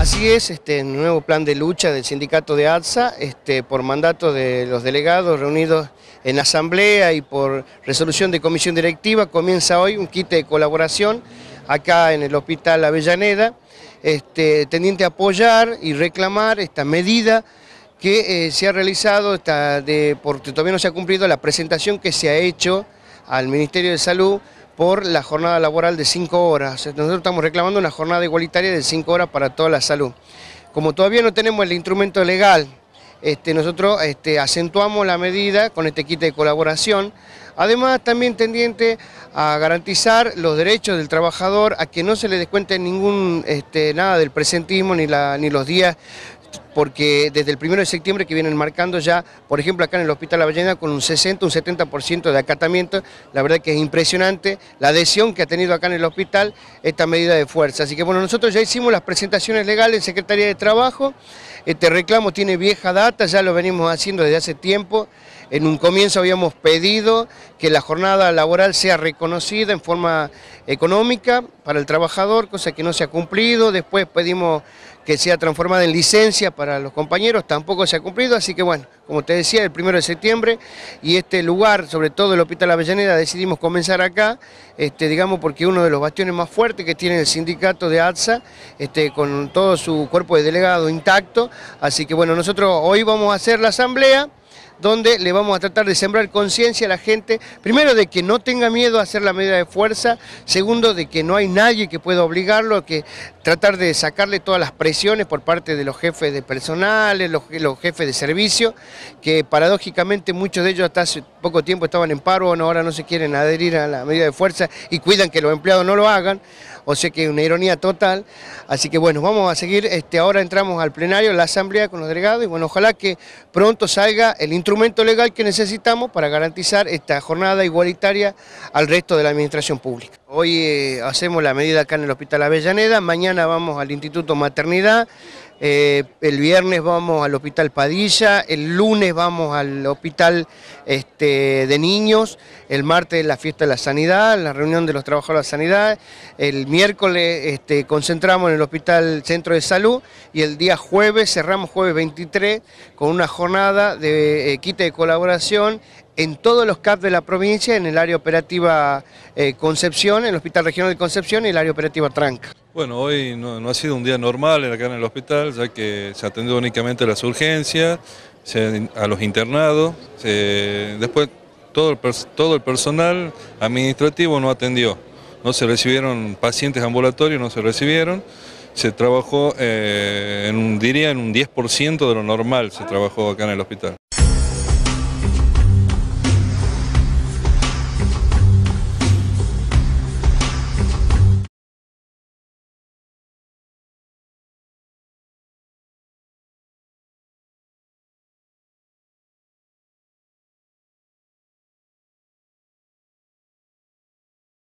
Así es, este nuevo plan de lucha del sindicato de ATSA, este, por mandato de los delegados reunidos en asamblea y por resolución de comisión directiva, comienza hoy un quite de colaboración acá en el Hospital Avellaneda, este, tendiente a apoyar y reclamar esta medida que eh, se ha realizado, porque todavía no se ha cumplido la presentación que se ha hecho al Ministerio de Salud por la jornada laboral de 5 horas. Nosotros estamos reclamando una jornada igualitaria de 5 horas para toda la salud. Como todavía no tenemos el instrumento legal, este, nosotros este, acentuamos la medida con este kit de colaboración, además también tendiente a garantizar los derechos del trabajador, a que no se le descuente ningún, este, nada del presentismo ni, ni los días porque desde el 1 de septiembre que vienen marcando ya, por ejemplo, acá en el Hospital La Ballena con un 60, un 70% de acatamiento, la verdad que es impresionante la adhesión que ha tenido acá en el hospital esta medida de fuerza. Así que bueno, nosotros ya hicimos las presentaciones legales en Secretaría de Trabajo, este reclamo tiene vieja data, ya lo venimos haciendo desde hace tiempo, en un comienzo habíamos pedido que la jornada laboral sea reconocida en forma económica para el trabajador, cosa que no se ha cumplido, después pedimos que sea transformada en licencia para los compañeros, tampoco se ha cumplido, así que bueno, como te decía, el primero de septiembre y este lugar, sobre todo el Hospital Avellaneda, decidimos comenzar acá, este, digamos porque uno de los bastiones más fuertes que tiene el sindicato de ATSA, este, con todo su cuerpo de delegado intacto, así que bueno, nosotros hoy vamos a hacer la asamblea, donde le vamos a tratar de sembrar conciencia a la gente, primero de que no tenga miedo a hacer la medida de fuerza, segundo de que no hay nadie que pueda obligarlo, que tratar de sacarle todas las presiones por parte de los jefes de personales, los, jefes de servicio, que paradójicamente muchos de ellos hasta hace poco tiempo estaban en paro, ahora no se quieren adherir a la medida de fuerza y cuidan que los empleados no lo hagan, o sea que es una ironía total. Así que bueno, vamos a seguir, este, ahora entramos al plenario, la asamblea con los delegados y bueno, ojalá que pronto salga el instrumento legal que necesitamos para garantizar esta jornada igualitaria al resto de la administración pública. Hoy eh, hacemos la medida acá en el Hospital Avellaneda, mañana vamos al Instituto Maternidad, eh, el viernes vamos al Hospital Padilla, el lunes vamos al Hospital este, de Niños, el martes la fiesta de la sanidad, la reunión de los trabajadores de la sanidad, el miércoles este, concentramos en el Hospital Centro de Salud y el día jueves cerramos jueves 23 con una jornada de eh, quite de colaboración en todos los CAP de la provincia, en el área operativa eh, Concepción, en el Hospital Regional de Concepción y el área operativa Tranca. Bueno, hoy no, ha sido un día normal acá en el hospital, ya que se atendió únicamente a las urgencias, a los internados, después todo el, todo el personal administrativo no atendió, no se recibieron pacientes ambulatorios, no se recibieron, se trabajó, eh, diría, en un 10% de lo normal se trabajó acá en el hospital.